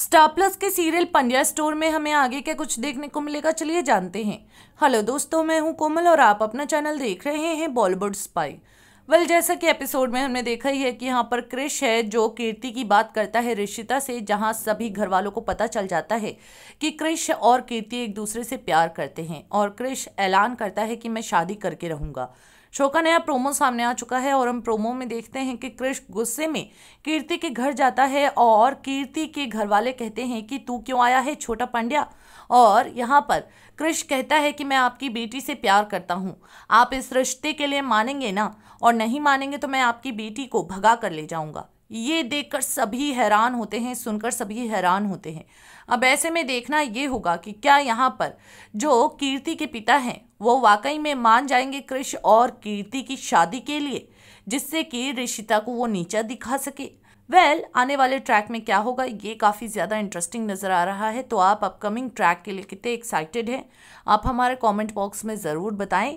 star Plus के serial Pandya store में हमें आगे क्या कुछ देखने को मिलेगा चलिए जानते हैं हेलो दोस्तों मैं हूं कोमल और आप अपना चैनल देख रहे हैं बॉलीवुड स्पाई वेल जैसा कि एपिसोड में हमने देखा ही है कि यहाँ पर क्रिश है जो कीर्ति की बात करता है रिशिता से जहाँ सभी घर वालों को पता चल जाता है कि क्रिश और कीर्ति एक दूसरे से प्यार करते हैं और क्रिश ऐलान करता है कि मैं शादी करके रहूँगा शो का नया प्रोमो सामने आ चुका है और हम प्रोमो में देखते हैं कि कृष गुस्से में कीर्ति के घर जाता है और कीर्ति के घर वाले कहते हैं कि तू क्यों आया है छोटा पांड्या और यहाँ पर कृष कहता है कि मैं आपकी बेटी से प्यार करता हूँ आप इस रिश्ते के लिए मानेंगे ना और नहीं मानेंगे तो मैं आपकी बेटी को भगा कर ले जाऊँगा ये देखकर सभी हैरान होते हैं सुनकर सभी हैरान होते हैं अब ऐसे में देखना ये होगा कि क्या यहाँ पर जो कीर्ति के पिता हैं वो वाकई में मान जाएंगे कृष और कीर्ति की शादी के लिए जिससे कि ऋषिता को वो नीचा दिखा सके वेल well, आने वाले ट्रैक में क्या होगा ये काफ़ी ज़्यादा इंटरेस्टिंग नज़र आ रहा है तो आप अपकमिंग ट्रैक के लिए कितने एक्साइटेड हैं आप हमारे कमेंट बॉक्स में ज़रूर बताएं